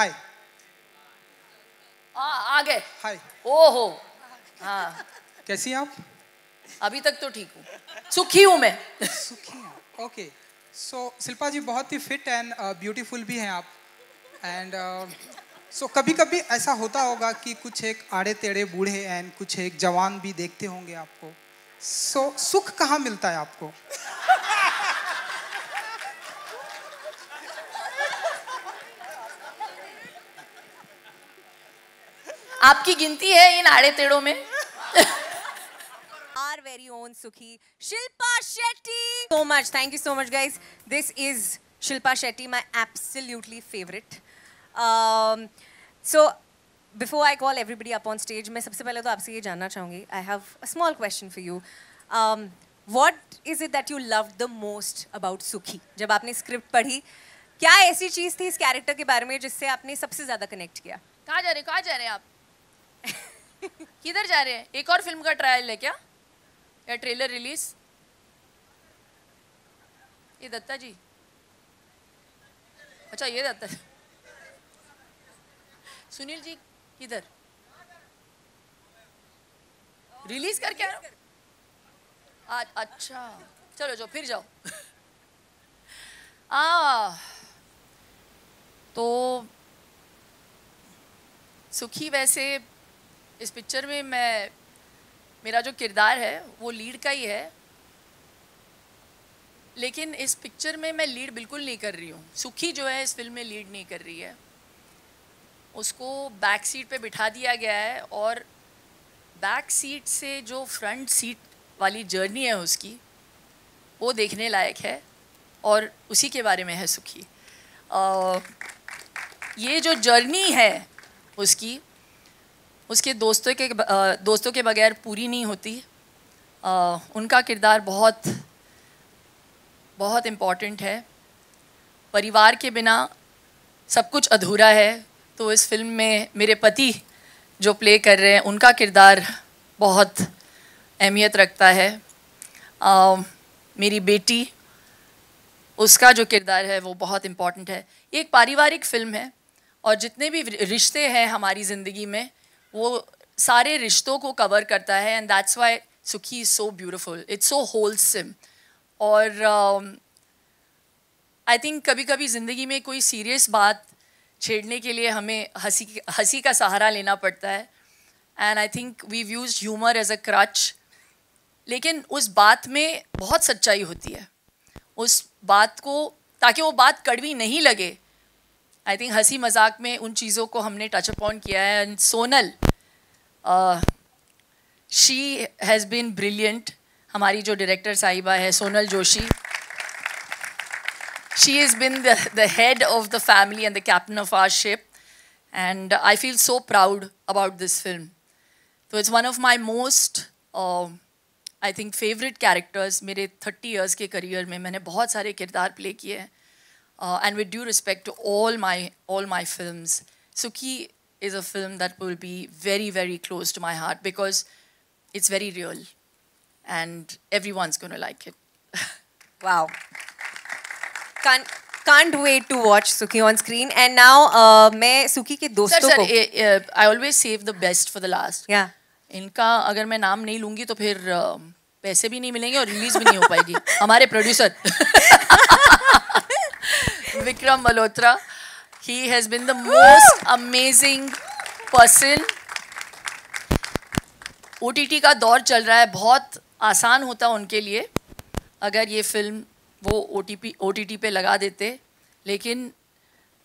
हाय आ गए हाय ओहो हाँ कैसी आप अभी तक तो ठीक हूँ सुखी हूँ मैं सुखी हूँ ओके सो शिल्पा जी बहुत ही फिट एंड ब्यूटीफुल भी हैं आप एंड सो uh, कभी कभी ऐसा होता होगा कि कुछ एक आड़े टेढ़े बूढ़े एंड कुछ एक जवान भी देखते होंगे आपको सो सुख कहाँ मिलता है आपको आपकी गिनती है इन आड़े तेड़ों में are very own Sukhee Shilpa Shetty so much thank you so much guys this is Shilpa Shetty my absolutely favourite so before I call everybody up on stage मैं सबसे पहले तो आपसे ये जानना चाहूंगी I have a small question for you what is it that you love the most about Sukhee जब आपने स्क्रिप्ट पढ़ी क्या ऐसी चीज़ थी इस कैरेक्टर के बारे में जिससे आपने सबसे ज़्यादा कनेक्ट किया कहाँ जा रहे कहाँ जा रहे आप किधर जा रहे हैं एक और फिल्म का ट्रायल है क्या या ट्रेलर रिलीज ये दत्ता जी अच्छा ये दत्ता जी सुनील जी किधर रिलीज करके आज अच्छा चलो जो फिर जाओ आ तो सुखी वैसे इस पिक्चर में मैं मेरा जो किरदार है वो लीड का ही है लेकिन इस पिक्चर में मैं लीड बिल्कुल नहीं कर रही हूँ सुखी जो है इस फिल्म में लीड नहीं कर रही है उसको बैक सीट पे बिठा दिया गया है और बैक सीट से जो फ्रंट सीट वाली जर्नी है उसकी वो देखने लायक है और उसी के बारे में है सुखी आ, ये जो जर्नी है उसकी उसके दोस्तों के दोस्तों के बगैर पूरी नहीं होती उनका किरदार बहुत बहुत इम्पॉर्टेंट है परिवार के बिना सब कुछ अधूरा है तो इस फिल्म में मेरे पति जो प्ले कर रहे हैं उनका किरदार बहुत अहमियत रखता है आ, मेरी बेटी उसका जो किरदार है वो बहुत इम्पॉर्टेंट है ये एक पारिवारिक फ़िल्म है और जितने भी रिश्ते हैं हमारी ज़िंदगी में वो सारे रिश्तों को कवर करता है and that's why Sukhee is so beautiful it's so सिम और आई um, uh, थिंक कभी कभी ज़िंदगी में कोई सीरियस बात छेड़ने के लिए हमें हंसी हंसी का सहारा लेना पड़ता है and I think we use humour as a crutch लेकिन उस बात में बहुत सच्चाई होती है उस बात को ताकि वो बात कड़वी नहीं लगे आई थिंक हंसी मजाक में उन चीज़ों को हमने टच अपॉन किया है and Sonal she has been brilliant हमारी जो डायरेक्टर साहिबा है Sonal Joshi she is been the head of the family and the captain of our ship and I feel so proud about this film तो it's one of my most I think favourite characters मेरे thirty years के career में मैंने बहुत सारे किरदार play किए हैं uh, and with due respect to all my all my films, Suki is a film that will be very very close to my heart because it's very real, and everyone's gonna like it. wow. Can't can't wait to watch Suki on screen. And now, uh, मैं सुकी के दोस्तों को I always save the best for the last. Yeah. इनका अगर मैं नाम नहीं लूंगी तो फिर पैसे भी नहीं मिलेंगे और रिलीज भी नहीं हो पाएगी हमारे producer Vikram Malhotra. He has been the most amazing person. ओ का दौर चल रहा है बहुत आसान होता उनके लिए अगर ये फिल्म वो ओ टी पे लगा देते लेकिन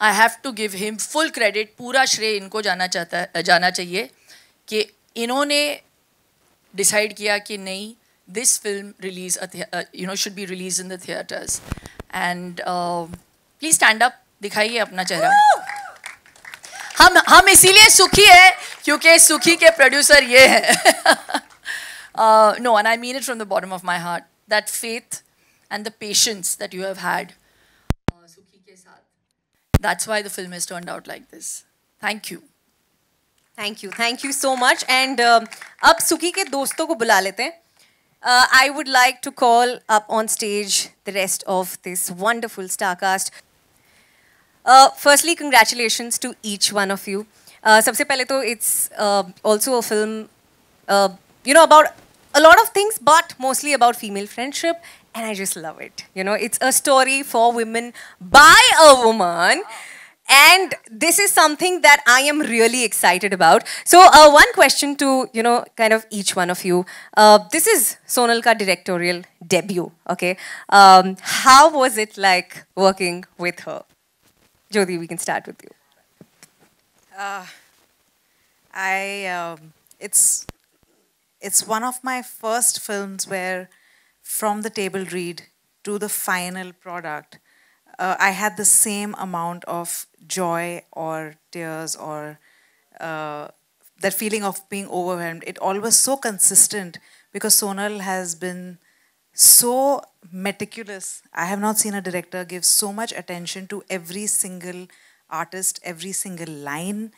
I have to give him full credit पूरा श्रेय इनको जाना चाहता जाना चाहिए कि इन्होंने डिसाइड किया कि नहीं this film release you know should be release in the theatres and please stand up दिखाइए अपना चेहरा हम हम इसीलिए सुखी है क्योंकि सुखी के प्रोड्यूसर ये है no and I mean it from the bottom of my heart that faith and the patience that you have had Sukhee के साथ that's why the film is turn out like this thank you thank you thank you so much and अब सुखी के दोस्तों को बुला लेते हैं Uh, I would like to call up on stage the rest of this wonderful Starcast. Uh, firstly, congratulations to each one of you. Uh, सबसे पहले तो uh, also a film, film you know, about a lot of things, but mostly about female friendship. And I just love it. You know, it's a story for women by a woman. And this is something that I am really excited about. So, uh, one question to, you know, kind of each one of you. Uh, this is Sonalka directorial debut, okay? Um, how was it like working with her? Jyoti, we can start with you. Uh, I um, it's it's one of my first films where from the table read to the final product, uh, I had the same amount of joy or tears or uh, that feeling of being overwhelmed. It all was so consistent because Sonal has been so meticulous. I have not seen a director give so much attention to every single artist, every single line.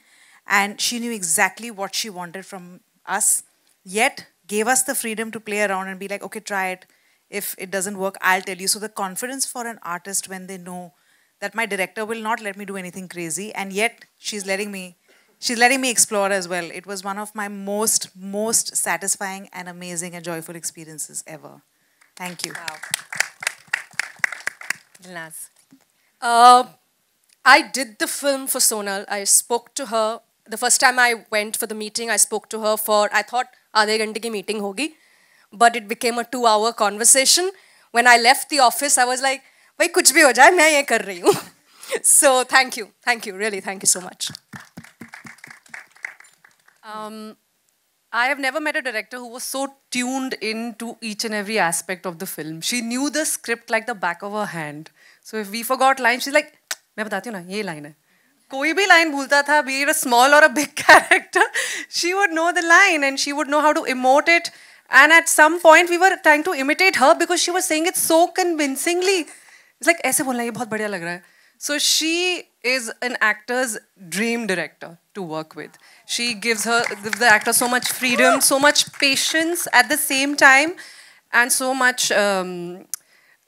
And she knew exactly what she wanted from us, yet gave us the freedom to play around and be like, okay, try it. If it doesn't work, I'll tell you. So the confidence for an artist when they know that my director will not let me do anything crazy, and yet she's letting me she's letting me explore as well. It was one of my most, most satisfying and amazing and joyful experiences ever. Thank you. Wow. Dilnaz. Uh, I did the film for Sonal. I spoke to her. The first time I went for the meeting, I spoke to her for, I thought, going to be meeting Hogi, But it became a two-hour conversation. When I left the office, I was like, भाई कुछ भी हो जाए मैं ये कर रही हूँ. so thank you. Thank you. Really, thank you so much. Um, I have never met a director who was so tuned into each and every aspect of the film. She knew the script like the back of her hand. So if we forgot lines, she's like, "Main batati hu na, ye line hai." Koi bhi line bhulta tha, be a small or a big character, she would know the line and she would know how to emote it. And at some point, we were trying to imitate her because she was saying it so convincingly. It's like, "ऐसे बोलना ये बहुत बढ़िया लग रहा है." So she is an actor's dream director to work with. She gives her the actor so much freedom, so much patience at the same time, and so much um,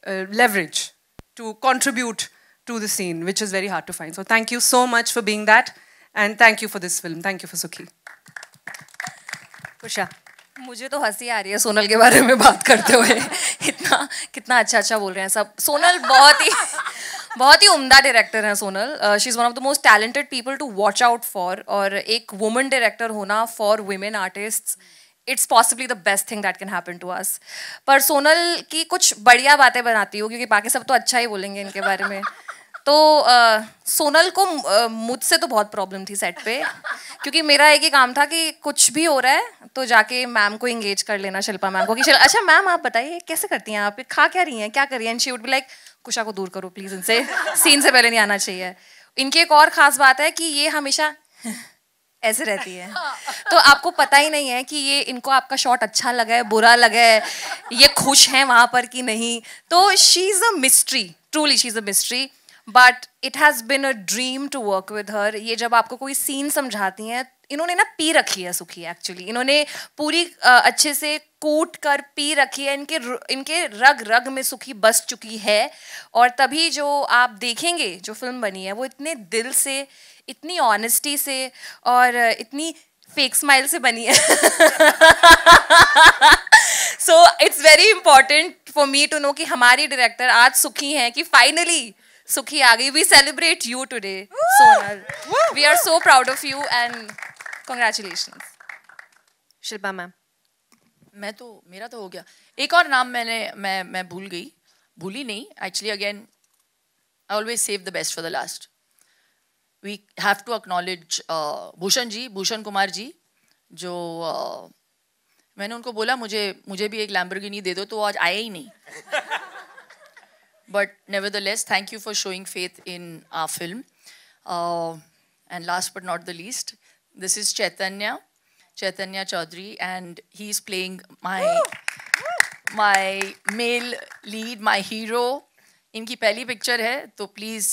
uh, leverage to contribute to the scene, which is very hard to find. So thank you so much for being that, and thank you for this film. Thank you for Suki. Usha. मुझे तो हंसी आ रही है सोनल के बारे में बात करते हुए इतना कितना अच्छा अच्छा बोल रहे हैं सब सोनल बहुत ही बहुत ही उम्दा डायरेक्टर हैं Sonal she is one of the most talented people to watch out for और एक वुमेन डायरेक्टर होना for women artist it's possibly the best thing that can happen to us पर सोनल की कुछ बढ़िया बातें बनाती हो क्योंकि बाकी सब तो अच्छा ही बोलेंगे इनके बारे में तो uh, सोनल को uh, मुझसे तो बहुत प्रॉब्लम थी सेट पे क्योंकि मेरा एक ही काम था कि कुछ भी हो रहा है तो जाके मैम को इंगेज कर लेना शिल्पा मैम को कि अच्छा मैम आप बताइए कैसे करती हैं आप खा क्या रही हैं क्या कर रही हैं and she would be like Kusha को दूर करो प्लीज इनसे सीन से पहले नहीं आना चाहिए इनकी एक और खास बात है कि ये हमेशा ऐसे रहती है तो आपको पता ही नहीं है कि ये इनको आपका शॉट अच्छा लगा है बुरा लगा है ये खुश हैं वहाँ पर कि नहीं तो she is a mystery truly she is a mystery but it has been a dream to work with her ये जब आपको कोई सीन समझाती हैं इन्होंने ना पी रखी है सुखी एक्चुअली इन्होंने पूरी अच्छे से कूट कर पी रखी है इनके इनके रग रग में सुखी बस चुकी है और तभी जो आप देखेंगे जो फिल्म बनी है वो इतने दिल से इतनी ऑनेस्टी से और इतनी फेक स्माइल से बनी है so it's very important for me to know कि हमारी डायरेक्टर आज सुखी हैं कि फाइनली सुखी आ गई we celebrate you today Sonal we are so proud of you and congratulation Shilpa ma'am मैं तो मेरा तो हो गया एक और नाम मैंने मैं मैं भूल गई भूली नहीं actually again I always save the best for the last we have to acknowledge Bhushan ji Bhushan Kumar ji जो uh, मैंने उनको बोला मुझे मुझे भी एक लैम्बरगिनी दे दो तो आज आया ही नहीं nevertheless thank you for showing faith in a film and last but not the least This is Chaitanya, Chaitanya Chaudhary, and he's playing my Woo! my male lead, my hero. इनकी पहली picture है तो please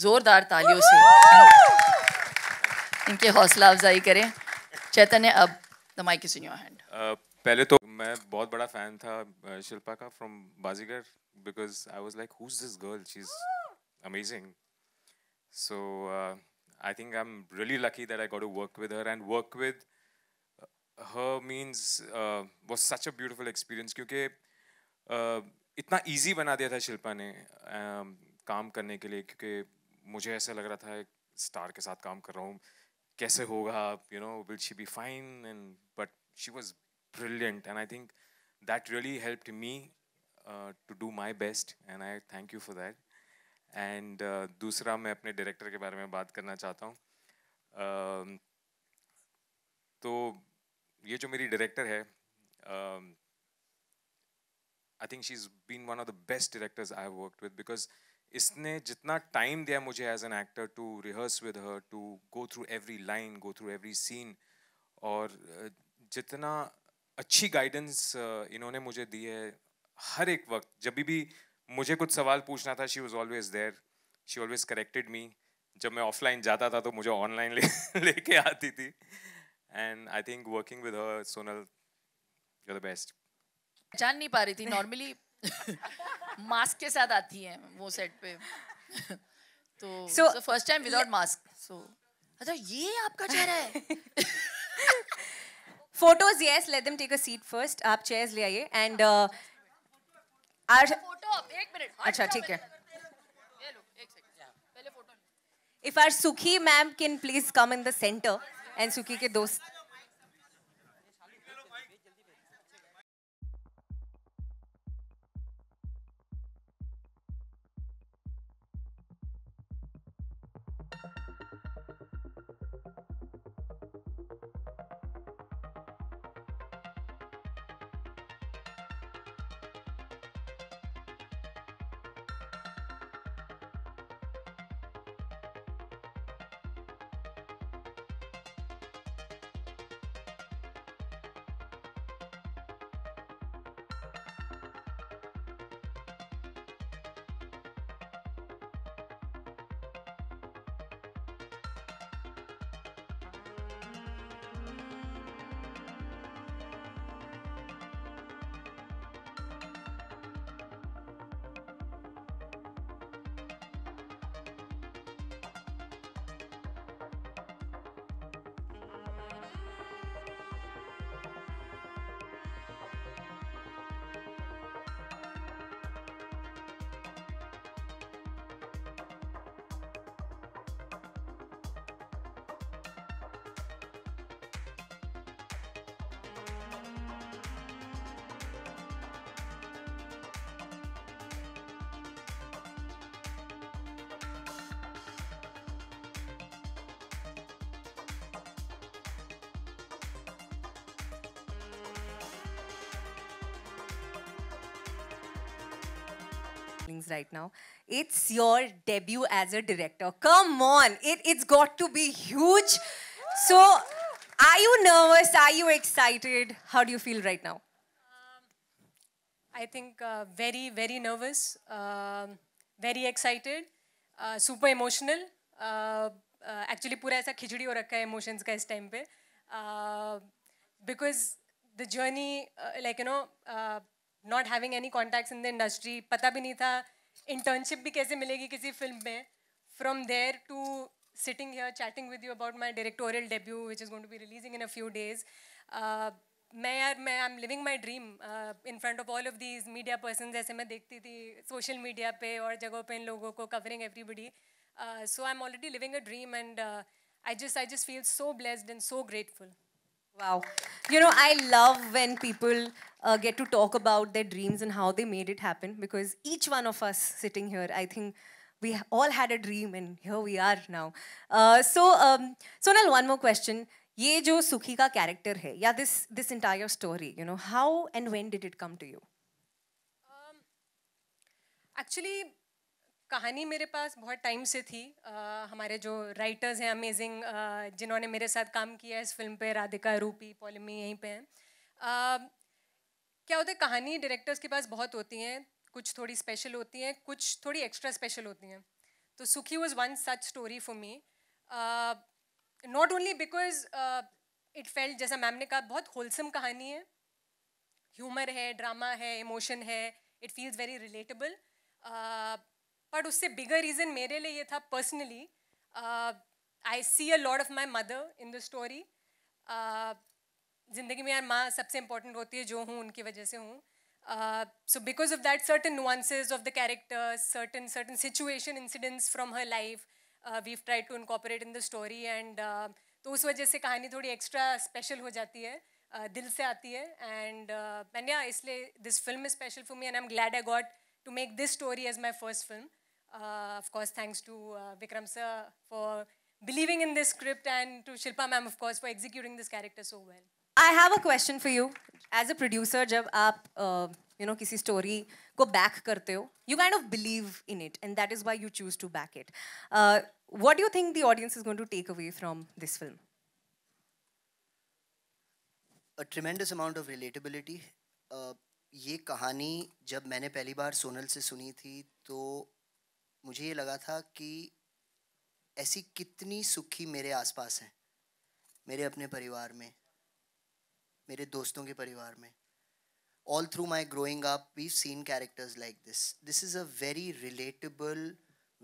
जोरदार तालियों से इनके हौसला अफजाई करें चैतन्य अब the mike is in your hand पहले तो मैं बहुत बड़ा फैन था शिल्पा का from Baazigar because I was like who is this girl she is amazing so I think I'm really lucky that I got to work with her and work with her means uh, was such a beautiful experience because uh, it easy to make Shilpa ne, um, karne ke liye, kyunke, मुझे ऐसे लग रहा था एक star के साथ काम कर रहा हूँ कैसे होगा you know will she be fine and but she and I and I think that really helped me to do my best and I thank you for and uh, दूसरा मैं अपने डायरेक्टर के बारे में बात करना चाहता हूँ uh, तो ये जो मेरी डायरेक्टर है I think she is been one of the best directors I have worked with because इसने जितना टाइम दिया मुझे as an actor to rehearse with her to go through every line go through every scene और जितना अच्छी guidance इन्होंने मुझे दी है हर एक वक्त जब भी मुझे कुछ सवाल पूछना था she was always there she always corrected me जब मैं ऑफलाइन जाता था तो मुझे ऑनलाइन लेके ले आती थी and I think working with her Sonal you the best जान नहीं पा रही थी नॉर्मली मास्क के साथ आती है वो सेट पे तो first time without mask so अच्छा ये आपका चेहरा है photos yes let them take a seat first आप चेयर्स ले आइए एंड अच्छा ठीक है if are Sukhee ma'am can please come in the centre and Sukhee के दोस्त right now. It's your debut as a director. Come on, it, it's got to be huge. So, are you nervous? Are you excited? How do you feel right now? Um, I think uh, very, very nervous, uh, very excited, uh, super emotional. Uh, uh, actually, पूरा ऐसा खिचड़ी emotions रखा है emotions का इस time पे because not having any contacts in the industry पता भी नहीं था इंटर्नशिप भी कैसे मिलेगी किसी फिल्म में from there to sitting here chatting with you about my directorial debut which is going to be releasing in a few days. Uh, मैं यार मैं I am living my dream in front of all of these media person जैसे मैं देखती थी social media पे और जगहों पे इन लोगों को covering everybody so I am already living a dream and I just I just feel so blessed and so grateful Wow. You know, I love when people uh, get to talk about their dreams and how they made it happen because each one of us sitting here, I think we all had a dream and here we are now. Uh, so, um, Sonal, one more question. ये जो character का yeah, this, this entire story, you know, how and when did it come to you? To um, कहानी मेरे पास बहुत time से थी आ, हमारे जो राइटर्स हैं अमेजिंग जिन्होंने मेरे साथ काम किया इस फिल्म पे राधिका रूपी पॉलिमी यहीं पे हैं क्या होता है कहानी डायरेक्टर्स के पास बहुत होती हैं कुछ थोड़ी स्पेशल होती हैं कुछ थोड़ी एक्स्ट्रा स्पेशल होती हैं तो Sukhee was one such story for me not only because it felt जैसा मैम ने कहा बहुत होलसम कहानी है ह्यूमर है ड्रामा है इमोशन है it feels very relatable but उससे बिगर रीज़न मेरे लिए ये था personally I see a lot of my mother in the story ज़िंदगी में यार माँ सबसे इंपॉर्टेंट होती है जो हूँ उनकी वजह से हूँ so because of that certain nuances of the character certain certain situation incidents from her life we try to incorporate in the story and तो उस वजह से कहानी थोड़ी एक्स्ट्रा स्पेशल हो जाती है uh, दिल से आती है एंड मैंने uh, इसलिए this film is special for me and I am glad I got to make this story as my first film Uh, of course, thanks to uh, Vikram sir for believing in this script and to Shilpa ma'am, of course, for executing this character so well. I have a question for you. As a producer, jab aap uh, you know kisi story ko back karte ho you kind of believe in it, and that is why you choose to back it. Uh, what do you think the audience is going to take away from this film? A tremendous amount of relatability. Uh, ये कहानी जब मैंने पहली बार सोनल से सुनी थी तो मुझे ये लगा था कि ऐसी कितनी सुखी मेरे आसपास हैं मेरे अपने परिवार में मेरे दोस्तों के परिवार में all through my growing up we seen characters like this this is a very relatable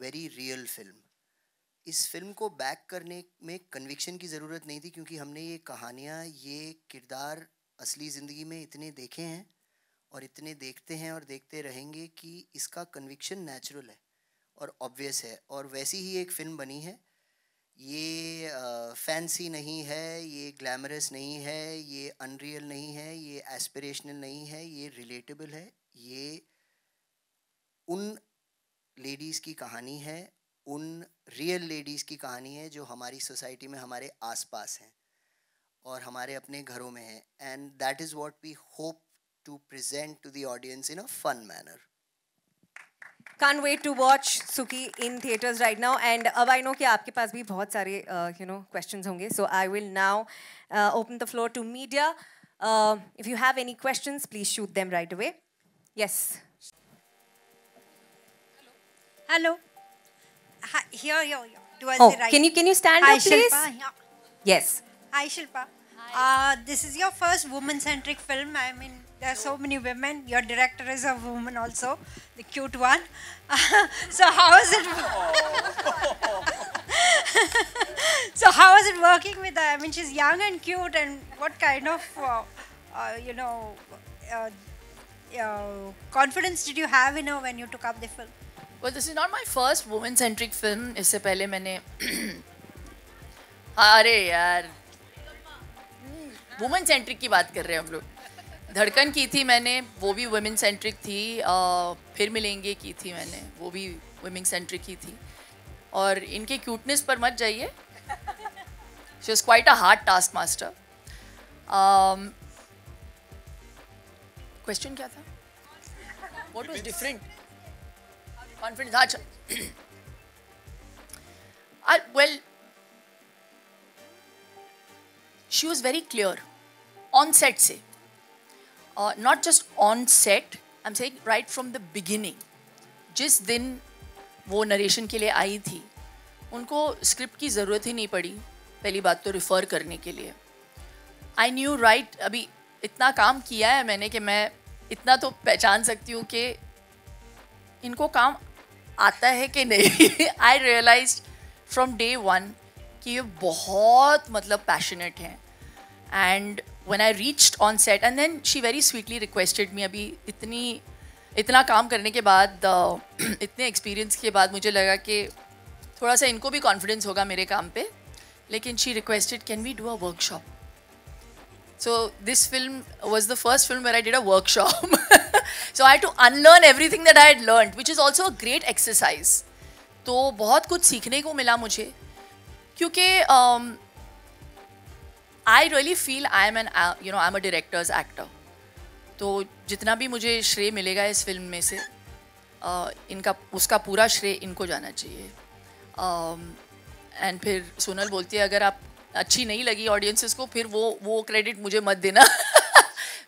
very real film इस फिल्म को बैक करने में कन्विक्शन की ज़रूरत नहीं थी क्योंकि हमने ये कहानियाँ ये किरदार असली ज़िंदगी में इतने देखे हैं और इतने देखते हैं और देखते रहेंगे कि इसका कन्विक्शन नेचुरल है और ऑब्वियस है और वैसी ही एक फिल्म बनी है ये फैंसी नहीं है ये ग्लैमरस नहीं है ये अनरियल नहीं है ये एस्पिरेशनल नहीं है ये रिलेटेबल है ये उन लेडीज़ की कहानी है उन रियल लेडीज़ की कहानी है जो हमारी सोसाइटी में हमारे आसपास हैं और हमारे अपने घरों में हैं and that is what we hope to present to the audience in a fun manner can't wait to watch Suki in theaters right now. And now I know that you have भी बहुत सारे uh, you know questions होंगे. So I will now uh, open the floor to media. Uh, if you have any questions, please shoot them right away. Yes. Hello. Hi, here, here, here. Towards oh, right. Can you can you stand Hi, up, please? yeah. Yes. Hi, Shilpa. Hi. Uh, this is your first woman-centric film. I mean, there are so many women. Your director is a woman also, the cute one. so how is it? so how is it working with her? I mean, she's young and cute, and what kind of, uh, uh, you know, uh, uh confidence did you have in her when you took up the film? Well, this is not my first woman-centric film. इससे पहले मैंने अरे यार women centric की बात कर रहे हैं हम लोग धड़कन की थी मैंने वो भी वुमेन सेंट्रिक थी आ, फिर मिलेंगे की थी मैंने वो भी वुमेन सेंट्रिक ही थी और इनके क्यूटनेस पर मत जाइए she is quite a hard task master question क्या था वॉट वॉज डिफरेंट कॉन्फिडेंस अच्छा well she was very clear on set से not just on set I am saying right from the beginning जिस दिन वो नरेशन के लिए आई थी उनको स्क्रिप्ट की ज़रूरत ही नहीं पड़ी पहली बात तो रिफ़र करने के लिए आई न्यू राइट अभी इतना काम किया है मैंने कि मैं इतना तो पहचान सकती हूँ कि इनको काम आता है कि नहीं I realise from day one कि ये बहुत मतलब पैशनेट हैं and when I reached on set, and then she very sweetly requested me, अभी इतनी इतना काम करने के बाद uh, इतने एक्सपीरियंस के बाद मुझे लगा कि थोड़ा सा इनको भी कॉन्फिडेंस होगा मेरे काम पे लेकिन she requested can we do a workshop so this film was the first film where I did a workshop so I to unlearn everything that I had learn which is also a great exercise तो बहुत कुछ सीखने को मिला मुझे क्योंकि um, I really feel I am an you know I am a director's actor तो जितना भी मुझे श्रेय मिलेगा इस फिल्म में से uh, इनका उसका पूरा श्रेय इनको जाना चाहिए एंड um, फिर सोनल बोलती है अगर आप अच्छी नहीं लगी ऑडियंसिस को फिर वो वो क्रेडिट मुझे मत देना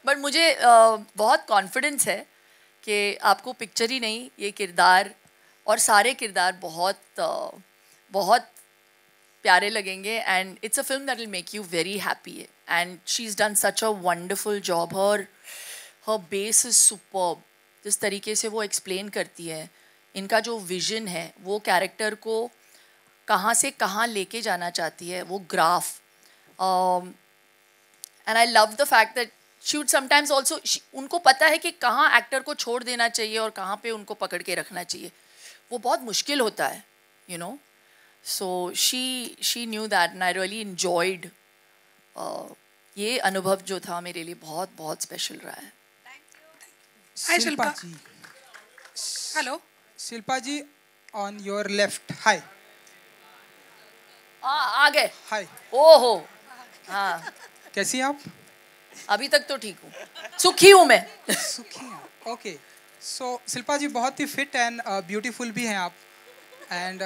बट मुझे uh, बहुत कॉन्फिडेंस है कि आपको पिक्चर ही नहीं ये किरदार और सारे किरदार बहुत uh, बहुत प्यारे लगेंगे and it's a film that will make you very happy and she is done such a wonderful job her her base is super जिस तरीके से वो एक्सप्लेन करती है इनका जो विजन है वो कैरेक्टर को कहाँ से कहाँ लेके जाना चाहती है वो graph and I love the fact that she would sometimes also उनको पता है कि कहाँ एक्टर को छोड़ देना चाहिए और कहाँ पे उनको पकड़ के रखना चाहिए वो बहुत मुश्किल होता है you you know know? So she she knew that and I really enjoyed ये अनुभव जो था मेरे लिए बहुत बहुत स्पेशल रहा है hi Shilpa hello Shilpa ji on your left hi आ गए हाय ओहो हाँ कैसी आप अभी तक तो ठीक हूँ सुखी हूँ मैं सुखी हूँ ओके सो शिल्पा जी बहुत ही फिट एंड ब्यूटीफुल भी हैं आप एंड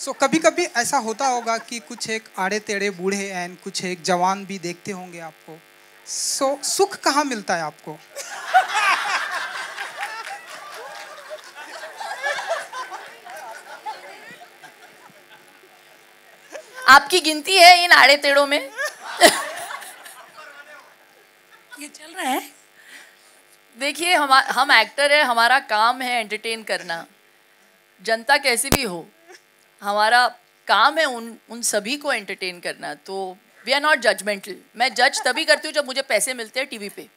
सो so, कभी कभी ऐसा होता होगा कि कुछ एक आड़े तेड़े बूढ़े एंड कुछ एक जवान भी देखते होंगे आपको सो so, सुख कहाँ मिलता है आपको आपकी गिनती है इन आड़े तेड़ों में ये चल रहा है देखिए हम हम एक्टर है हमारा काम है एंटरटेन करना जनता कैसी भी हो हमारा काम है उन उन सभी को एंटरटेन करना तो वी आर नॉट जजमेंटल मैं जज तभी करती हूँ जब मुझे पैसे मिलते हैं टीवी पे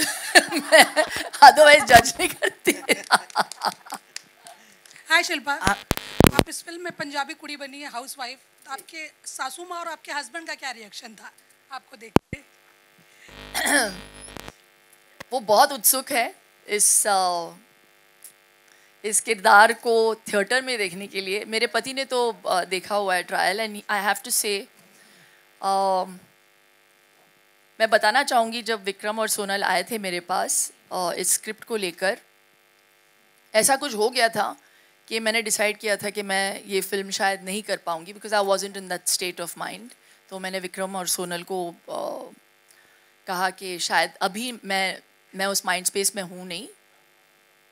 मैं अदरवाइज जज नहीं करती हाय शिल्पा आप इस फिल्म में पंजाबी कुड़ी बनी है हाउस वाइफ आपके सासू माँ और आपके हस्बैंड का क्या रिएक्शन था आपको देख के वो बहुत उत्सुक है इस इस किरदार को थिएटर में देखने के लिए मेरे पति ने तो देखा हुआ है trial and I have to say मैं बताना चाहूँगी जब विक्रम और सोनल आए थे मेरे पास इस स्क्रिप्ट को लेकर ऐसा कुछ हो गया था कि मैंने डिसाइड किया था कि मैं ये फिल्म शायद नहीं कर पाऊँगी because I wasn't in that state of mind तो मैंने विक्रम और सोनल को आ, कहा कि शायद अभी मैं मैं उस माइंड स्पेस में हूँ नहीं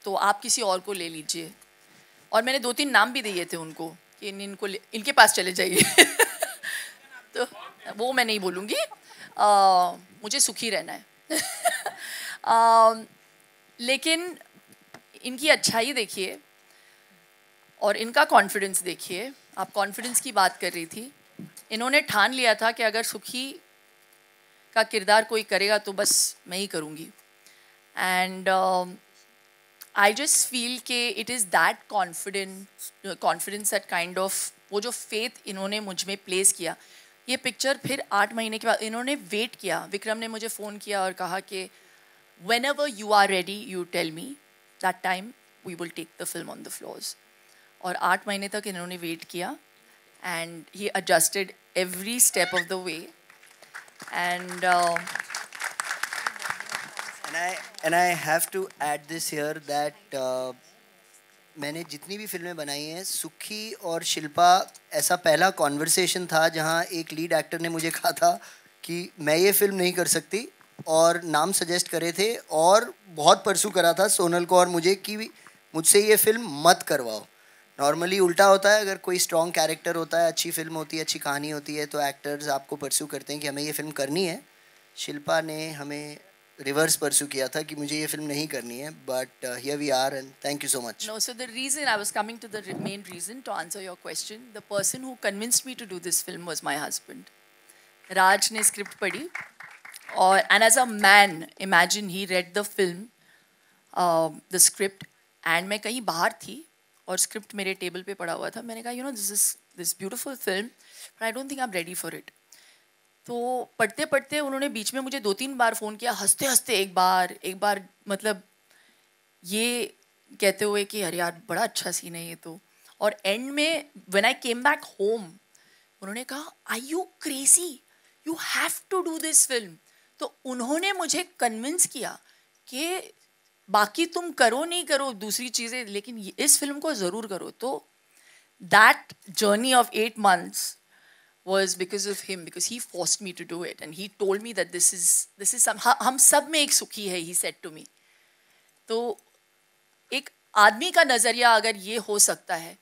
तो आप किसी और को ले लीजिए और मैंने दो तीन नाम भी दिए थे उनको कि इन इनको इनके पास चले जाइए तो वो मैं नहीं बोलूँगी मुझे सुखी रहना है आ, लेकिन इनकी अच्छाई देखिए और इनका कॉन्फिडेंस देखिए आप कॉन्फिडेंस की बात कर रही थी इन्होंने ठान लिया था कि अगर सुखी का किरदार कोई करेगा तो बस मैं ही करूँगी एंड आई जस्ट फील के it is that confidence confidence that kind of वो जो फेथ इन्होंने मुझ में प्लेस किया ये पिक्चर फिर आठ महीने के बाद इन्होंने वेट किया विक्रम ने मुझे फ़ोन किया और कहा कि whenever you are ready you tell me that time we will take the film on the floors और आठ महीने तक इन्होंने वेट किया and he adjusted every step of the way and and I and I have to add this here that uh, मैंने जितनी भी फिल्में बनाई हैं सुखी और शिल्पा ऐसा पहला कॉन्वर्सेशन था जहां एक लीड एक्टर ने मुझे कहा था कि मैं ये फिल्म नहीं कर सकती और नाम सजेस्ट करे थे और बहुत परसू करा था सोनल को और मुझे कि मुझसे ये फिल्म मत करवाओ नॉर्मली उल्टा होता है अगर कोई स्ट्रॉन्ग कैरेक्टर होता है अच्छी फिल्म होती है अच्छी कहानी होती है तो एक्टर्स आपको परसू करते हैं कि हमें ये फिल्म करनी है शिल्पा ने हमें रिवर्स परसू किया था कि मुझे ये फिल्म नहीं करनी है but here we are and thank you so much no so the reason I was coming to the main reason to answer your question the person who convinced me to do this film was my husband Raj ने script पढ़ी और and as a man imagine he read the film the script and मैं कहीं बाहर थी और script मेरे table पे पड़ा हुआ था मैंने कहा you know this is this beautiful film I don't think I am ready for it तो पढ़ते पढ़ते उन्होंने बीच में मुझे दो तीन बार फ़ोन किया हंसते हंसते एक बार एक बार मतलब ये कहते हुए कि अरे यार बड़ा अच्छा सीन है ये तो और एंड में when I came back home उन्होंने कहा I you crazy you have to do this film तो उन्होंने मुझे कन्विंस किया कि बाकी तुम करो नहीं करो दूसरी चीज़ें लेकिन इस फिल्म को ज़रूर करो तो that journey of eight months was because of him because he forced me to do it and he told me that this is this is some हम सब में एक सुखी है ही सेट टू मी तो एक आदमी का नज़रिया अगर ये हो सकता है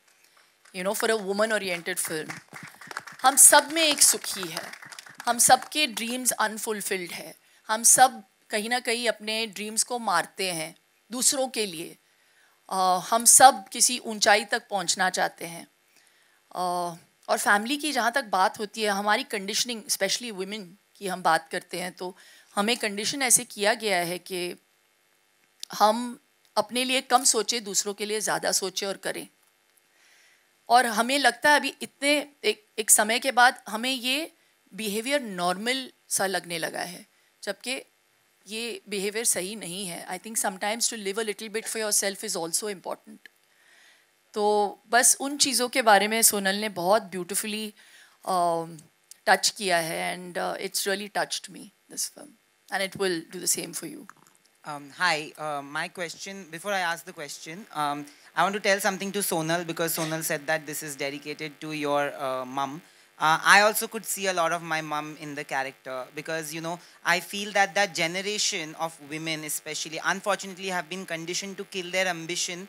you know for a woman oriented film हम सब में एक सुखी है हम सब के ड्रीम्स अनफुलफिल्ड है हम सब कहीं ना कहीं अपने ड्रीम्स को मारते हैं दूसरों के लिए uh, हम सब किसी ऊंचाई तक पहुंचना चाहते हैं uh, और फैमिली की जहाँ तक बात होती है हमारी कंडीशनिंग स्पेशली वुमेन की हम बात करते हैं तो हमें कंडीशन ऐसे किया गया है कि हम अपने लिए कम सोचें दूसरों के लिए ज़्यादा सोचें और करें और हमें लगता है अभी इतने एक एक समय के बाद हमें ये बिहेवियर नॉर्मल सा लगने लगा है जबकि ये बिहेवियर सही नहीं है I think sometimes to live a little bit for yourself is also important तो बस उन चीज़ों के बारे में सोनल ने बहुत ब्यूटिफुली टच किया है and it's really touched me this film and it will do the same for you Um, hi, uh, my question, before I ask the question, um, I want to tell something to Sonal because Sonal said that this is dedicated to your uh, mum. Uh, I also could see a lot of my mum in the character because, you know, I feel that that generation of women especially, unfortunately, have been conditioned to kill their ambition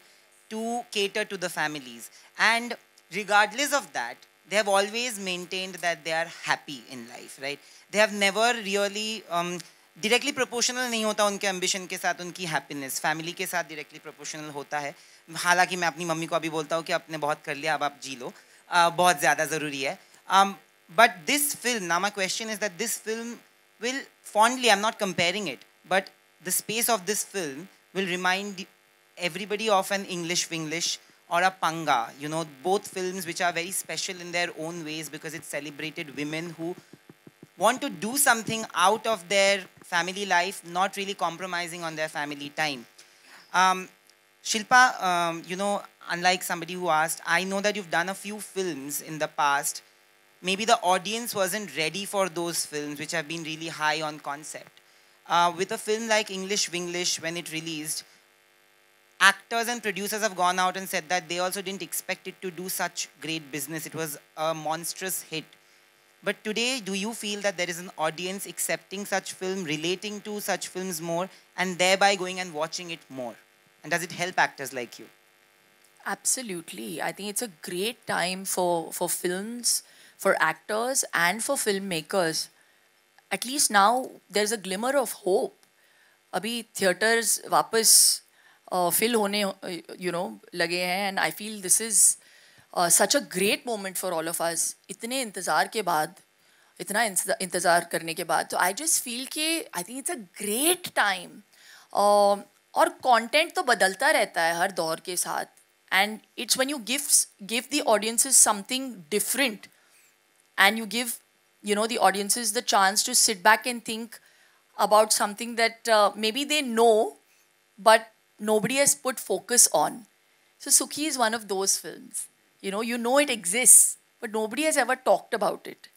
to cater to the families. And regardless of that, they have always maintained that they are happy in life, right? They have never really um, directly proportional नहीं होता उनके ambition के साथ उनकी happiness family के साथ directly proportional होता है हालांकि मैं अपनी मम्मी को अभी बोलता हूँ कि आपने बहुत कर लिया अब आप जी लो uh, बहुत ज़्यादा ज़रूरी है बट दिस फिल्म ना my question is that this film will fondly I am not comparing it but the space of this film will remind everybody of an English Winglish or a Panga. You know, both films which are very special in their own ways because it celebrated women who want to do something out of their family life, not really compromising on their family time. Um, Shilpa, um, you know, unlike somebody who asked, I know that you've done a few films in the past. Maybe the audience wasn't ready for those films, which have been really high on concept. Uh, with a film like English Winglish, when it released, actors and producers have gone out and said that they also didn't expect it to do such great business. It was a monstrous hit. But today, do you feel that there is an audience accepting such film, relating to such films more, and thereby going and watching it more? And does it help actors like you? Absolutely. I think it's a great time for, for films, for actors, and for filmmakers. At least now, there's a glimmer of hope. Abhi theaters वापस fill होने you know लगे हैं and I feel this is such a great moment for all of us इतने इंतज़ार के बाद इतना इंतज़ार करने के बाद तो आई जस्ट फील के I think it's a great time और कंटेंट तो बदलता रहता है हर दौर के साथ and it's one you give give the is something different and you give know the audience is the chance to sit back and think about something that maybe they know but nobody has put focus on. So Sukhi is one of those films. You know, you know it exists, but nobody has ever talked about it.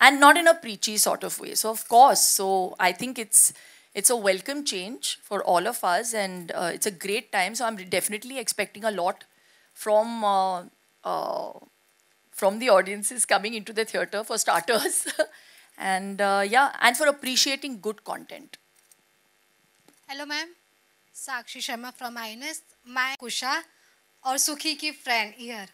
And not in a preachy sort of way. So of course, so I think it's it's a welcome change for all of us and uh, it's a great time. So I'm definitely expecting a lot from uh, uh, from the audiences coming into the theater for starters. and uh, yeah, and for appreciating good content. Hello, ma'am. Sakshi Sharma from आईनेस my Kusha और सुखी की friend year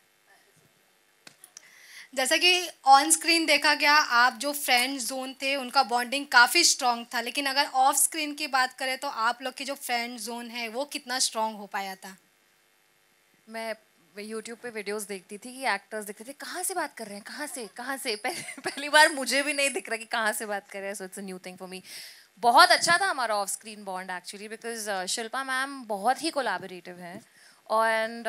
जैसा कि on screen देखा गया आप जो फ्रेंड जोन थे उनका बॉन्डिंग काफ़ी स्ट्रॉन्ग था लेकिन अगर ऑफ स्क्रीन की बात करें तो आप लोग की जो फ्रेंड जोन है वो कितना स्ट्रॉन्ग हो पाया था मैं यूट्यूब पे वीडियोस देखती थी कि एक्टर्स देखते थे कहाँ से बात कर रहे हैं कहाँ से कहाँ से पहली बार मुझे भी नहीं दिख रहा कि कहाँ से बात कर रहे हैं so it's a new thing for me बहुत अच्छा था हमारा off screen bond actually because Shilpa ma'am बहुत ही कोलाबरेटिव हैं and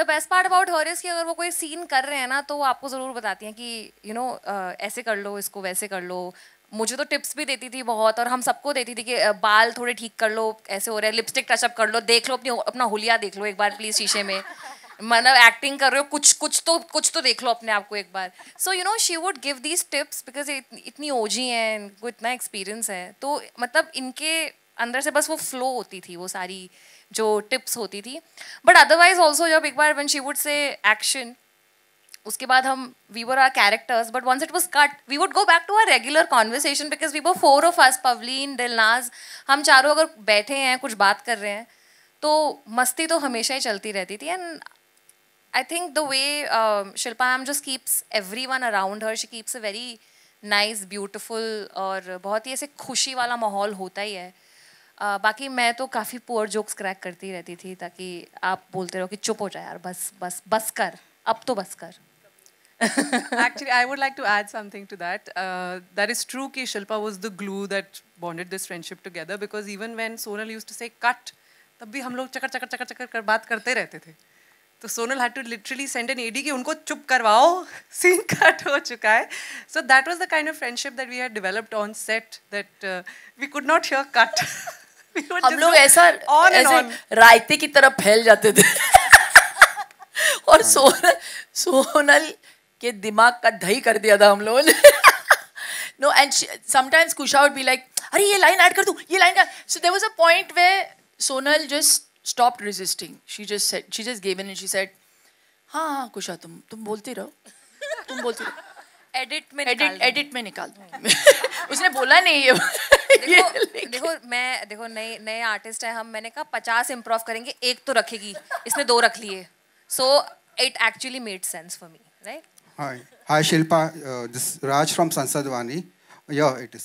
the best part about her is कि अगर वो कोई सीन कर रहे हैं ना तो वो आपको ज़रूर बताती हैं कि यू नो uh, ऐसे कर लो इसको वैसे कर लो मुझे तो टिप्स भी देती थी बहुत और हम सबको देती थी कि uh, बाल थोड़े ठीक कर लो ऐसे हो रहे हैं लिपस्टिक टचअप कर लो देख लो अपनी अपना हुलिया देख लो एक बार प्लीज़ शीशे में मतलब एक्टिंग कर रहे हो कुछ कुछ तो कुछ तो देख लो अपने आप को एक बार so you know she would give these tips because इतनी ओजी हैं इनको इतना एक्सपीरियंस है तो मतलब इनके अंदर से बस वो फ्लो होती थी वो सारी जो टिप्स होती थी बट अदरवाइज ऑल्सो जब एक बार one she would say action उसके बाद हम we were are characters but once it was cut we would go back to our regular conversation because we वो four of us Pavleen Dilnaz हम चारों अगर बैठे हैं कुछ बात कर रहे हैं तो मस्ती तो हमेशा ही चलती रहती थी and I think the way um, Shilpa Am just keeps everyone around her, she keeps a very nice, beautiful और बहुत ही ऐसे खुशी वाला माहौल होता ही है uh, बाकी मैं तो काफ़ी पुअर जोक्स क्रैक करती रहती थी ताकि आप बोलते रहो कि चुप हो जाए यार बस बस बस कर अब तो बस कर Actually, I would like to add something to that. Uh, that is true कि Shilpa was the glue that bonded this friendship together because even when Sonal used to say cut, तब भी हम लोग चकर चकर चकर चकर कर बात करते रहते थे. तो Sonal had to literally send an AD कि उनको चुप करवाओ सीन कट हो चुका है so that was the kind of friendship that we had developed on set that we could not hear cut हम लोग ऐसा on ऐसे रायते की तरह फैल जाते थे और सोनल सोनल के दिमाग का दही कर दिया था हम लोगों ने know and sometimes Kusha would be like अरे ये लाइन ऐड कर दूँ ये लाइन का so there was a point where Sonal just stopped resisting. She just said, she just gave in and she said, हाँ हाँ कुशा तुम तुम बोलती रहो तुम बोलती रहो एडिट में एडिट एडिट में निकाल दो उसने बोला नहीं ये देखो देखो मैं देखो नए नए आर्टिस्ट हैं हम मैंने कहा पचास इम्प्रूव करेंगे एक तो रखेगी इसने दो रख लिए so it actually made sense for me right hi hi Shilpa this Raj from Sansad Vani या इट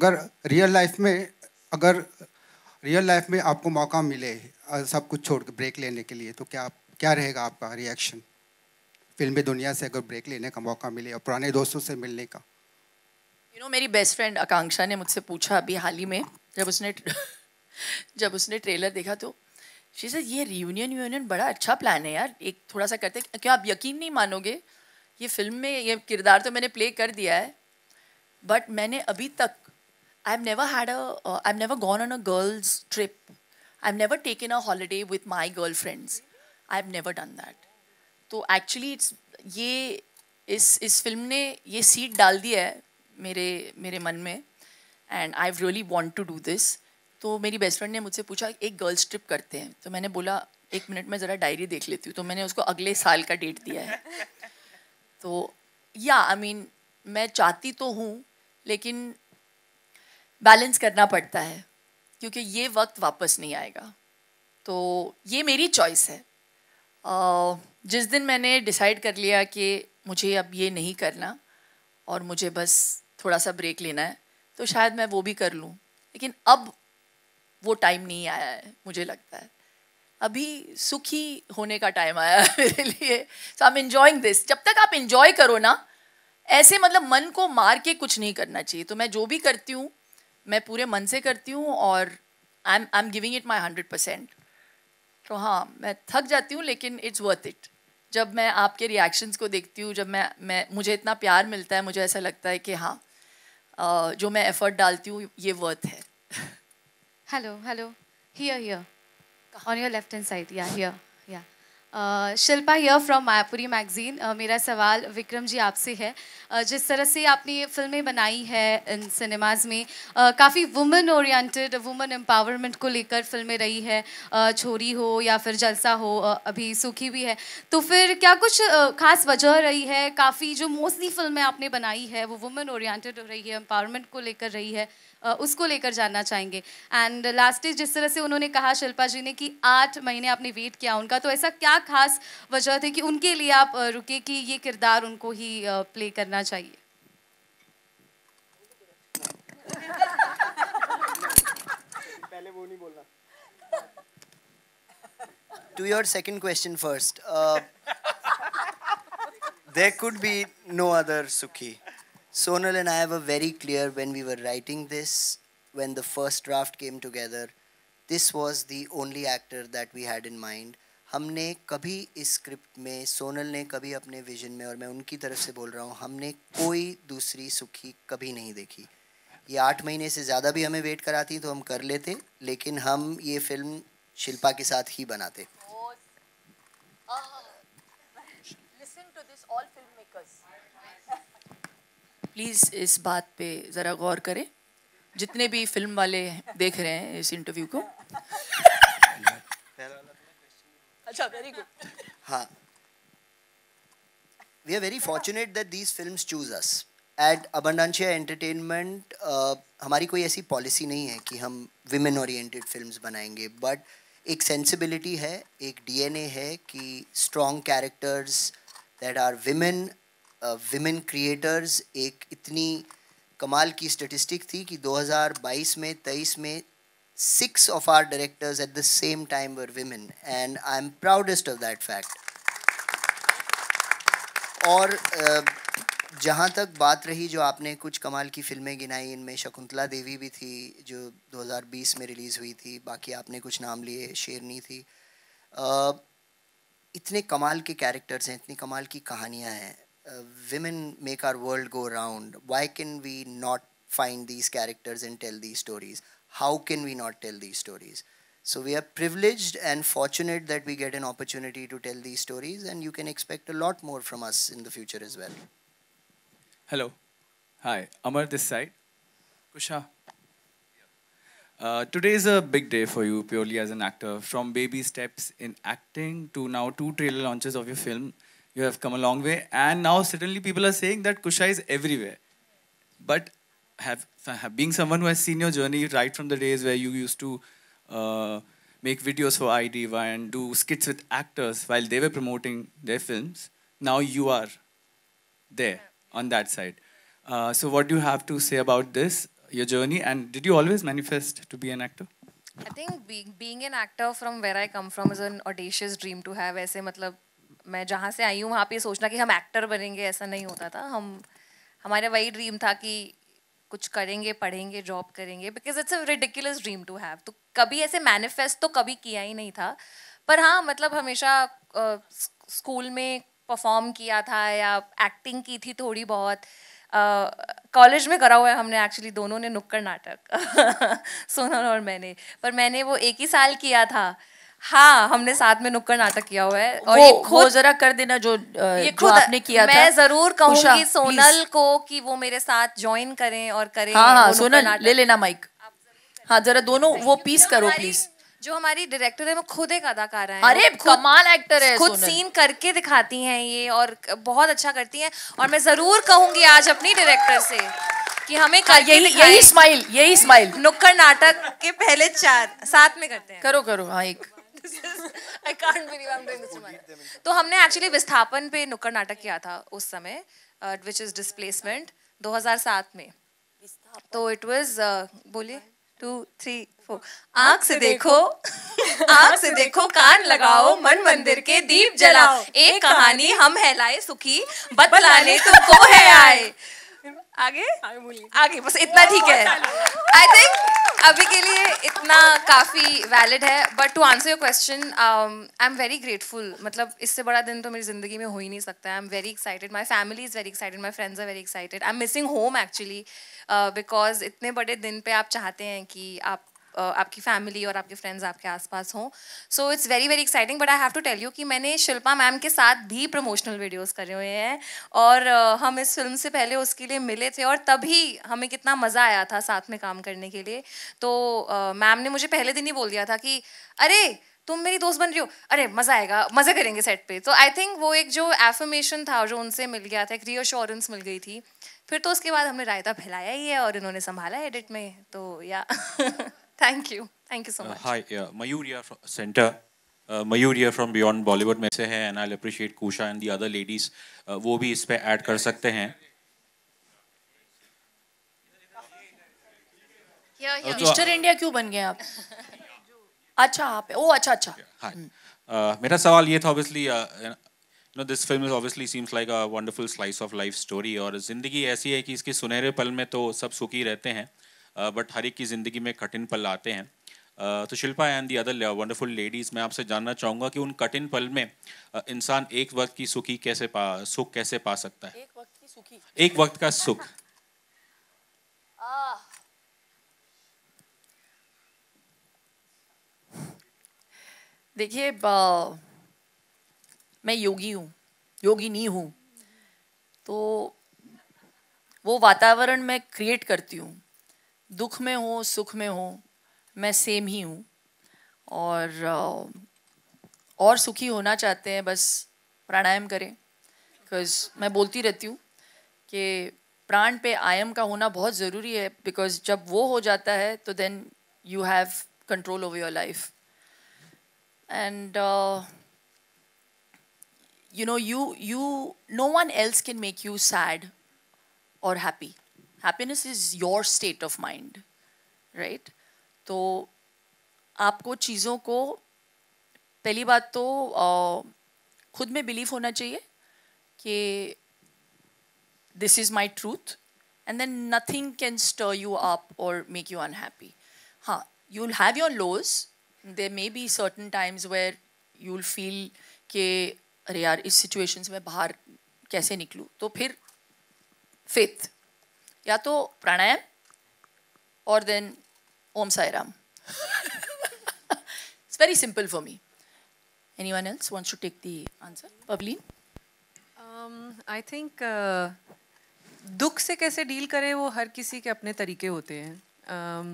अगर रियल लाइफ में अगर रियल लाइफ में आपको मौका मिले सब कुछ छोड़ कर ब्रेक लेने के लिए तो क्या क्या रहेगा आपका रिएक्शन फिल्मी दुनिया से अगर ब्रेक लेने का मौका मिले और पुराने दोस्तों से मिलने का यू you नो know, मेरी बेस्ट फ्रेंड आकांक्षा ने मुझसे पूछा अभी हाल ही में जब उसने जब उसने ट्रेलर देखा तो शी सर ये रीयूनियन यूनियन बड़ा अच्छा प्लान है यार एक थोड़ा सा करते क्या आप यकीन नहीं मानोगे ये फिल्म में ये किरदार तो मैंने प्ले कर दिया है बट मैंने अभी तक I've never had a, uh, I've never gone on a girl's trip. I've never taken a holiday with my girlfriends. I've never done that. तो एक्चुअली इट्स ये इस इस फिल्म ने ये सीट डाल दी है मेरे मेरे मन में and I really want to do this तो मेरी बेस्ट फ्रेंड ने मुझसे पूछा एक गर्ल्स ट्रिप करते हैं तो मैंने बोला एक मिनट में ज़रा डायरी देख लेती हूँ तो मैंने उसको अगले साल का डेट दिया है तो या आई मीन मैं चाहती तो हूँ लेकिन बैलेंस करना पड़ता है क्योंकि ये वक्त वापस नहीं आएगा तो ये मेरी चॉइस है जिस दिन मैंने डिसाइड कर लिया कि मुझे अब ये नहीं करना और मुझे बस थोड़ा सा ब्रेक लेना है तो शायद मैं वो भी कर लूँ लेकिन अब वो टाइम नहीं आया है मुझे लगता है अभी सुखी होने का टाइम आया है मेरे लिए so I am enjoying this जब तक आप इन्जॉय करो ना ऐसे मतलब मन को मार के कुछ नहीं करना चाहिए तो मैं जो भी करती हूँ मैं पूरे मन से करती हूँ और I am I am giving it my hundred percent तो हाँ मैं थक जाती हूँ लेकिन इट्स वर्थ इट जब मैं आपके रिएक्शंस को देखती हूँ जब मैं मैं मुझे इतना प्यार मिलता है मुझे ऐसा लगता है कि हाँ जो मैं एफर्ट डालती हूँ ये वर्थ है hello hello here here on your left hand side या here Shilpa here from Mayapuri magazine मेरा सवाल विक्रम जी आपसे है uh, जिस तरह से आपने ये फिल्में बनाई है इन सिनेमाज़ में uh, काफ़ी वुमेन ओरिएंटेड वुमेन एम्पावरमेंट को लेकर फिल्में रही है uh, छोरी हो या फिर जलसा हो अभी सूखी भी है तो फिर क्या कुछ खास वजह रही है काफ़ी जो मोस्टली फिल्में आपने बनाई है वो वुमेन ओरिएंटेड रही है एम्पावरमेंट को लेकर रही है उसको लेकर जानना चाहेंगे एंड लास्ट इज जिस तरह से उन्होंने कहा शिल्पा जी ने कि आठ महीने आपने वेट किया उनका तो ऐसा क्या खास वजह थी कि उनके लिए आप रुके कि ये किरदार उनको ही प्ले करना चाहिए पहले वो नहीं बोलना to your second question first. Uh, there could be no other Sukhi. Sonal and I were very clear when we were writing this, when the first draft came together, this was the only actor that we had in mind. हमने कभी इस script में सोनल ने कभी अपने vision में और मैं उनकी तरफ से बोल रहा हूँ हमने कोई दूसरी सुखी कभी नहीं देखी ये आठ महीने से ज़्यादा भी हमें वेट कराती तो हम कर लेते लेकिन हम ये फिल्म शिल्पा के साथ ही बनाते प्लीज़ इस बात पे ज़रा गौर करें जितने भी फिल्म वाले देख रहे हैं इस इंटरव्यू को अच्छा वेरी गुड हाँ we are very fortunate that these film choose us at abundancia entertainment हमारी कोई ऐसी पॉलिसी नहीं है कि हम विमेन ओरिएंटेड फिल्म बनाएंगे बट एक सेंसिबिलिटी है एक डीएनए है कि strong characters that are women women creators एक इतनी कमाल की स्टेटिस्टिक थी कि 2022 में 23 में of our directors at the same time were women and I am proudest of that fact और जहाँ तक बात रही जो आपने कुछ कमाल की फिल्में गिनाई इनमें शकुंतला देवी भी थी जो 2020 में रिलीज़ हुई थी बाकी आपने कुछ नाम लिए शेरनी थी इतने कमाल के कैरेक्टर्स हैं इतनी कमाल की कहानियाँ हैं uh, women make our world go round. Why can we not find these characters and tell these stories? How can we not tell these stories? So we are privileged and fortunate that we get an opportunity to tell these stories, and you can expect a lot more from us in the future as well. Hello. Hi. Amar this side. Kusha. Uh, today is a big day for you purely as an actor. From baby steps in acting to now two trailer launches of your film you have come a long way. And now suddenly people are saying that Kusha is everywhere. But have, have, being someone who has seen your journey right from the days where you used to uh, make videos for IDVA and do skits with actors while they were promoting their films, now you are there on that side. Uh, so what do you have to say about this, your journey? And did you always manifest to be an actor? I think being, being an actor from where I come from is an audacious dream to have. ऐसे मतलब मैं जहाँ से आई हूँ वहाँ पे सोचना कि हम एक्टर बनेंगे ऐसा नहीं होता था हम हमारा वही ड्रीम था कि कुछ करेंगे पढ़ेंगे जॉब करेंगे because it's a ridiculous dream to have तो कभी ऐसे मैनिफेस्ट तो कभी किया ही नहीं था पर हाँ मतलब हमेशा स्कूल uh, में परफॉर्म किया था या एक्टिंग की थी थोड़ी बहुत कॉलेज uh, में करा हुआ है हमने एक्चुअली दोनों ने नुक्कड़ नाटक सोनल और मैंने पर मैंने वो एक ही साल किया था हाँ हमने साथ में नुक्कड़ नाटक किया हुआ है और वो, ये खुद जरा कर देना जो ये खुद आपने किया मैं था। जरूर कहूंगी सोनल को कि वो मेरे साथ ज्वाइन करें और करें हाँ हाँ सोनल ले लेना माइक हाँ जरा दोनों वो पीस करो प्लीज जो हमारी डायरेक्टर है वो खुद एक अदाकारा है अरे कमाल एक्टर है खुद सीन करके दिखाती हैं ये और बहुत अच्छा करती हैं और मैं जरूर कहूंगी आज अपनी डायरेक्टर से कि हमें हाँ, कर यही यही स्माइल यही स्माइल नुक्कड़ नाटक के पहले चार साथ में करते हैं करो करो हाँ एक तो हमने एक्चुअली विस्थापन पे नुक्कड़ नाटक किया था उस समय विच इज डिस्प्लेसमेंट 2007 में तो इट वाज uh, बोलिए टू थ्री आंख से देखो आंख से देखो कान लगाओ मन मंदिर के दीप जलाओ एक कहानी हम है लाए सुखी बतलाने तुमको है आए आगे आगे बस इतना ठीक है आई थिंक अभी के लिए इतना काफ़ी वैलिड है but to answer your question I am very grateful मतलब इससे बड़ा दिन तो मेरी ज़िंदगी में हो ही नहीं सकता I am very excited my family is very excited my friends are very excited I am missing home actually because इतने बड़े दिन पे आप चाहते हैं कि आप Uh, आपकी फैमिली और आपके फ्रेंड्स आपके आसपास हों so it's very very exciting but I have to tell you कि मैंने शिल्पा मैम के साथ भी प्रमोशनल वीडियोस करे हुए हैं और uh, हम इस फिल्म से पहले उसके लिए मिले थे और तभी हमें कितना मज़ा आया था साथ में काम करने के लिए तो uh, मैम ने मुझे पहले दिन ही बोल दिया था कि अरे तुम मेरी दोस्त बन रही हो अरे मज़ा आएगा मज़ा करेंगे सेट पे तो आई थिंक वो एक जो एफर्मेशन था जो उनसे मिल गया था एक रीअश्योरेंस मिल गई थी फिर तो उसके बाद हमने रायता फैलाया ही है और इन्होंने संभाला है एडिट में तो या thank you thank you so much hi Mayuriya सेंटर Uh, Mayuriya from beyond Bollywood में से है and I appreciate Kusha and the other ladies वो भी इस पे ऐड कर सकते हैं मिस्टर इंडिया क्यों बन गए आप अच्छा आप ओ अच्छा अच्छा हाय hmm. uh, मेरा सवाल ये था obviously know this film is obviously seems like a wonderful slice of life story और ज़िंदगी ऐसी है कि इसके सुनहरे पल में तो सब सुखी रहते हैं uh, बट हर एक की ज़िंदगी में कठिन पल आते हैं तो Shilpa and the other wonderful ladies मैं आपसे जानना चाहूंगा कि उन कठिन पल में इंसान एक वक्त की सुखी कैसे पा सुख कैसे पा सकता है एक वक्त की सुखी एक वक्त का सुख देखिए मैं योगी हूँ योगी नहीं हूँ तो वो वातावरण मैं क्रिएट करती हूँ दुख में हो सुख में हो मैं सेम ही हूँ और और सुखी होना चाहते हैं बस प्राणायाम करें बिकॉज मैं बोलती रहती हूँ कि प्राण पे आयम का होना बहुत ज़रूरी है बिकॉज जब वो हो जाता है तो then you have control over your life and you know you you no one else can make you sad और happy happiness is your state of mind right तो आपको चीज़ों को पहली बात तो uh, खुद में बिलीव होना चाहिए कि this is my truth and then nothing can stir you up और मेक यू अनहैप्पी हाँ you will have your lows there may be certain times where you will feel के अरे यार इस सिचुएशन से मैं बाहर कैसे निकलूँ तो फिर फेथ या तो प्राणायाम और then Om Sai Ram it's very simple for me anyone else wants to take the answer um, I think uh, दुख से कैसे डील करें वो हर किसी के अपने तरीके होते हैं um,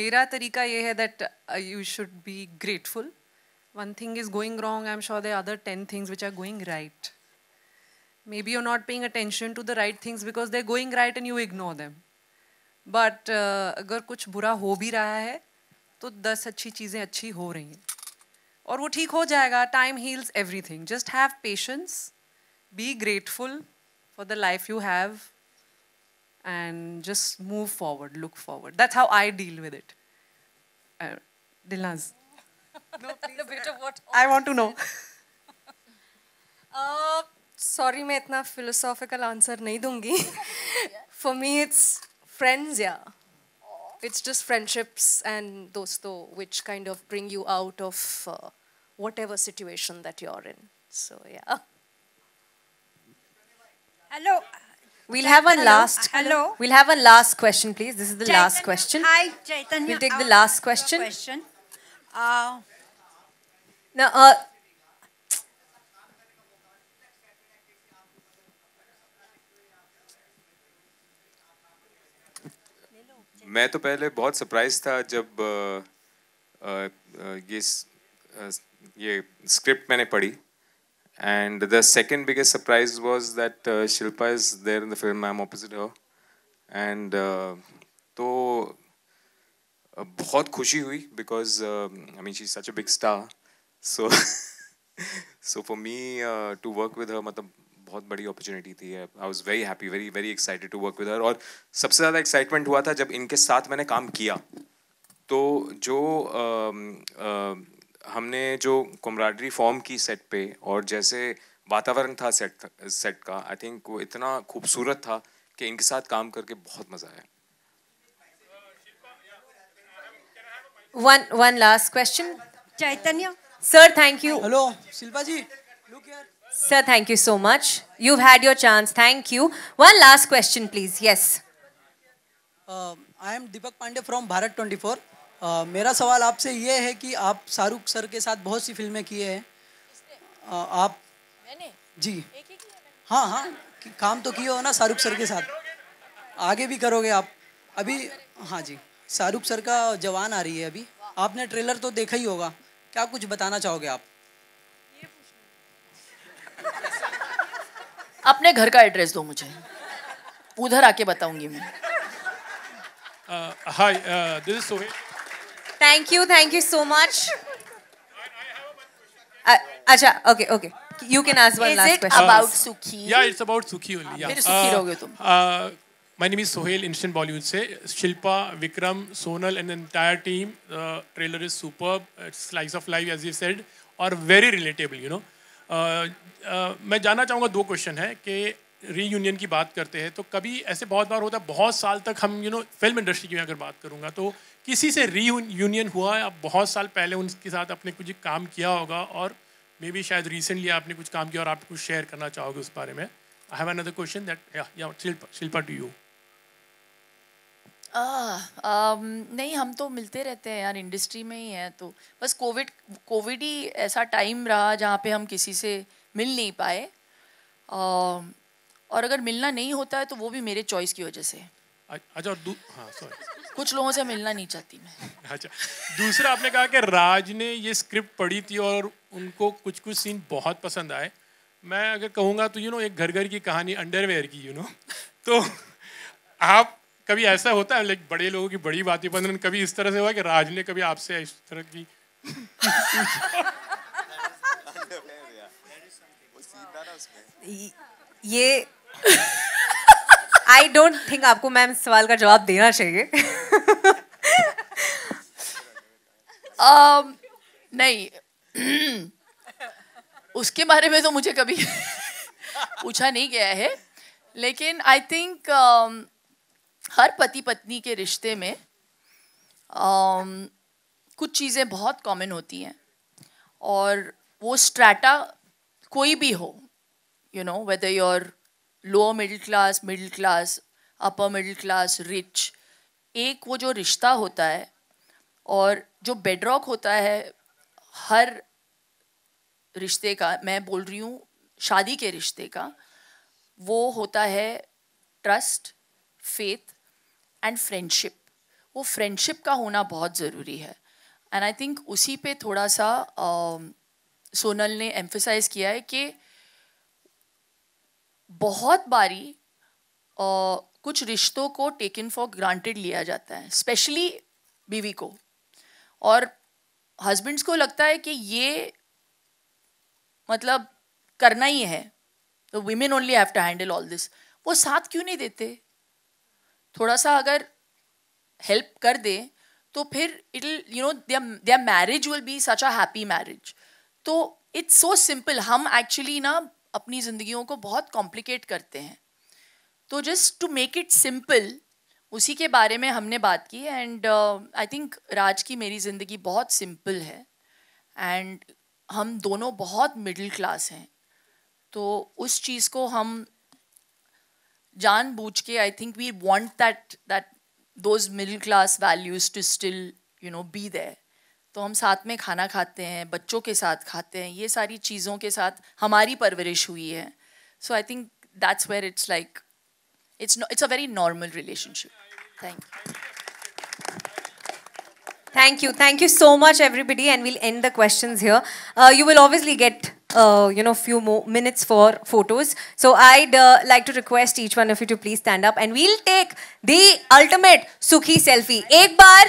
मेरा तरीका ये है that you should be grateful one thing is going wrong I am sure the other ten things which are going right Maybe you're not paying attention to the right things because they're going right and you ignore them. But uh, अगर कुछ बुरा हो भी रहा है तो दस अच्छी चीज़ें अच्छी हो रही हैं और वो ठीक हो जाएगा time heals everything just have patience be grateful for the life you have and just move forward, look forward. That's how I deal with it. Uh, Dilnaz. no, please. A bit of what I want to know. uh, sorry मैं इतना philosophical answer नहीं दूंगी for me it's friends या it's just friendships and dosto which kind of bring you out of uh, whatever situation that you're in. So yeah. Hello. We'll have a last. Hello. We'll have a last question, please. This is the Chaitanya. last question. Hi, Chaitanya. We'll take the uh, last question. Question. Uh, now, uh, मैं तो पहले बहुत surprise था जब आ, आ, ये ये script मैंने पढ़ी and the second biggest surprise was that Shilpa is there in the film I am opposite her and तो बहुत खुशी हुई because I mean she such a big star so so for me to work with her मतलब बहुत बड़ी opportunity थी I was very happy very very excited to work with her और सबसे ज़्यादा एक्साइटमेंट हुआ था जब इनके साथ मैंने काम किया तो जो आ, आ, हमने जो कमराडरी फॉर्म की सेट पे और जैसे वातावरण था सेट सेट का आई थिंक वो इतना खूबसूरत था कि इनके साथ काम करके बहुत मज़ा आया One one last question. Chaitanya. Sir, thank you. Hello, Silva ji. Sir, thank you so much. You've had your chance. Thank you. One last question, please. Yes. Uh, I am Deepak Pandey from Bharat 24. Uh, मेरा सवाल आपसे ये है कि आप Shahrukh sir के साथ बहुत सी फिल्में किए हैं uh, आप मैंने जी हाँ हाँ काम तो किए हो ना शाहरुख सर के साथ आगे भी करोगे आप अभी हाँ जी शाहरुख सर का जवान आ रही है अभी आपने ट्रेलर तो देखा ही होगा क्या कुछ बताना चाहोगे आप अपने घर का एड्रेस दो मुझे उधर आके बताऊंगी मैं hi this is Sohail thank you thank you so much अच्छा okay okay you can ask one last question about Sukhee या इट्स अबाउट सुखी ओनली या फिर सुखी रहोगे तुम my name is Sohail instant Bollywood से Shilpa Vikram Sonal and entire team trailer is superb it's slice of life as you said और very relatable you know मैं जानना चाहूँगा दो क्वेश्चन है कि रीयूनियन की बात करते हैं तो कभी ऐसे बहुत बार होता है बहुत साल तक हम यू नो फिल्म इंडस्ट्री की अगर बात करूँगा तो किसी से री यूनियन हुआ है आप बहुत साल पहले उनके साथ आपने कुछ काम किया होगा और मे बी शायद रिसेंटली आपने कुछ काम किया और आप कुछ शेयर करना चाहोगे उस बारे में I have another question that या शिल्पा शिल्पा टू यू नहीं हम तो मिलते रहते हैं यार इंडस्ट्री में ही हैं तो बस कोविड कोविड ही ऐसा टाइम रहा जहाँ पे हम किसी से मिल नहीं पाए आ, और अगर मिलना नहीं होता है तो वो भी मेरे चॉइस की वजह से अच्छा और हाँ सॉरी कुछ लोगों से मिलना नहीं चाहती मैं अच्छा दूसरा आपने कहा कि राज ने ये स्क्रिप्ट पढ़ी थी और उनको कुछ कुछ सीन बहुत पसंद आए मैं अगर कहूँगा तो यू नो एक घर घर की कहानी अंडरवेयर की यू नो तो आप कभी ऐसा होता है लाइक बड़े लोगों की बड़ी बातें बंधन कभी इस तरह से हुआ कि राज ने कभी आपसे इस तरह की ये आई डोंट थिंक आपको मैम सवाल का जवाब देना चाहिए um, नहीं उसके बारे में तो मुझे कभी पूछा नहीं गया है लेकिन आई थिंक हर पति पत्नी के रिश्ते में um, कुछ चीज़ें बहुत कॉमन होती हैं और वो स्ट्रैटा कोई भी हो you know whether you're lower middle class middle class upper middle class rich एक वो जो रिश्ता होता है और जो बेडरॉक होता है हर रिश्ते का मैं बोल रही हूँ शादी के रिश्ते का वो होता है ट्रस्ट फेथ एंड फ्रेंडशिप वो फ्रेंडशिप का होना बहुत ज़रूरी है एंड आई थिंक उसी पे थोड़ा सा uh, सोनल ने एम्फिसाइज किया है कि बहुत बारी uh, कुछ रिश्तों को टेकन फॉर ग्रांटेड लिया जाता है स्पेशली बीवी को और हस्बैंड्स को लगता है कि ये मतलब करना ही है तो women only have to handle all this वो साथ क्यों नहीं देते थोड़ा सा अगर हेल्प कर दे तो फिर it you know there marriage will be such a happy marriage तो इट्स सो सिंपल हम एक्चुअली ना अपनी जिंदगियों को बहुत कॉम्प्लिकेट करते हैं तो just to make it simple उसी के बारे में हमने बात की एंड आई थिंक राज की मेरी ज़िंदगी बहुत सिंपल है एंड हम दोनों बहुत मिडिल क्लास हैं तो उस चीज़ को हम जानबूझ के I think we want that that those middle class values to still you know be there तो हम साथ में खाना खाते हैं बच्चों के साथ खाते हैं ये सारी चीज़ों के साथ हमारी परवरिश हुई है so I think that's where it's like it's it's a very normal relationship thank you Thank you. Thank you so much, everybody. And we'll end the questions here. Uh, you will obviously get uh, you know, few more minutes for photos. So I'd uh, like to request each one of you to please stand up and we'll take the ultimate Sukhi selfie. Ek bar.